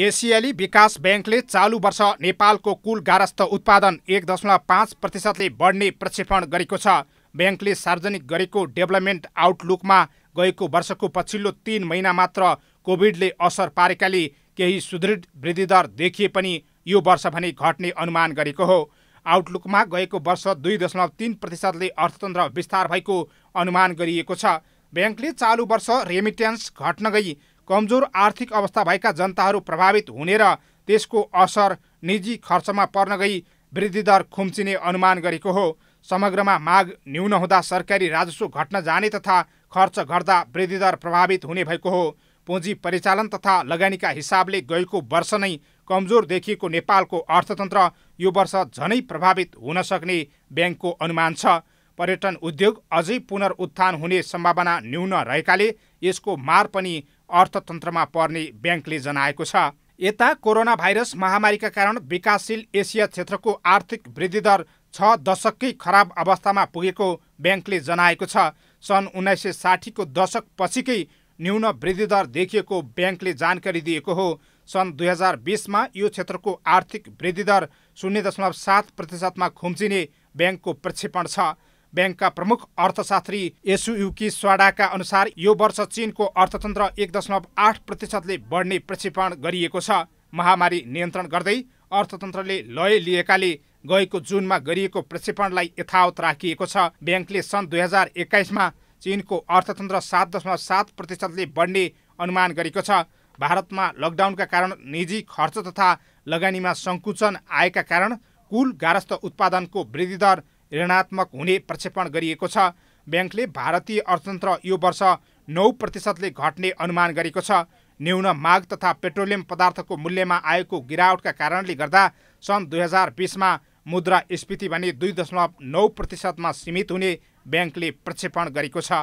एसियाली विकास ब्याङ्कले चालु वर्ष नेपालको कुल गारस्थ उत्पादन एक दशमलव पाँच प्रतिशतले बढ्ने प्रक्षेपण गरेको छ ब्याङ्कले सार्वजनिक गरेको डेभलपमेन्ट आउटलुकमा गएको वर्षको पछिल्लो तिन महिना मात्र कोभिडले असर पारेकाले केही सुदृढ वृद्धिदर देखिए पनि यो वर्ष भने घट्ने अनुमान गरेको हो आउटलुकमा गएको वर्ष दुई दशमलव तिन प्रतिशतले अर्थतन्त्र विस्तार भएको अनुमान गरिएको छ ब्याङ्कले चालु वर्ष रेमिट्यान्स घट्न गई कमजोर आर्थिक अवस्था भएका जनताहरू प्रभावित हुने र त्यसको असर निजी खर्चमा पर्न गई वृद्धिदर खुम्चिने अनुमान गरेको हो समग्रमा माग न्यून हुँदा सरकारी राजस्व घट्न जाने तथा खर्च घट्दा वृद्धिदर प्रभावित हुने भएको हो पुँजी परिचालन तथा लगानीका हिसाबले गएको वर्ष नै कमजोर देखिएको नेपालको अर्थतन्त्र यो वर्ष झनै प्रभावित हुन सक्ने ब्याङ्कको अनुमान छ पर्यटन उद्योग अझै पुनरुत्थान हुने सम्भावना न्यून रहेकाले यसको मार पनि अर्थतन्त्रमा पर्ने ब्याङ्कले जनाएको छ यता कोरोना भाइरस महामारीका कारण विकासशील एसिया क्षेत्रको आर्थिक वृद्धिदर छ दशककै खराब अवस्थामा पुगेको ब्याङ्कले जनाएको छ सन् उन्नाइस सय साठीको दशक पछिकै न्यून वृद्धिदर देखिएको ब्याङ्कले जानकारी दिएको हो सन् दुई हजार बिसमा यो क्षेत्रको आर्थिक वृद्धिदर शून्य दशमलव सात प्रतिशतमा खुम्चिने ब्याङ्कको प्रक्षेपण छ ब्याङ्कका प्रमुख अर्थशास्त्री एसुयुकी स्वाडाका अनुसार यो वर्ष चीनको अर्थतन्त्र एक दशमलव आठ प्रतिशतले बढ्ने प्रक्षेपण गरिएको छ महामारी नियन्त्रण गर्दै अर्थतन्त्रले लय लिएकाले गएको जुनमा गरिएको प्रक्षेपणलाई यथावत राखिएको छ ब्याङ्कले सन् दुई हजार एक्काइसमा चिनको अर्थतन्त्र सात दशमलव सात प्रतिशतले बढ्ने अनुमान गरेको छ भारतमा लकडाउनका कारण निजी खर्च तथा लगानीमा सङ्कुचन आएका कारण कुल गारस्थ उत्पादनको वृद्धिदर ऋणात्मक हुने प्रक्षेपण गरिएको छ ब्याङ्कले भारतीय अर्थतन्त्र यो वर्ष नौ प्रतिशतले घट्ने अनुमान गरेको छ न्यून माग तथा पेट्रोलियम पदार्थको मूल्यमा आएको गिरावटका कारणले गर्दा सन् दुई हजार बिसमा मुद्रास्फीति भने दुई दशमलव नौ प्रतिशतमा सीमित हुने ब्याङ्कले प्रक्षेपण गरेको छ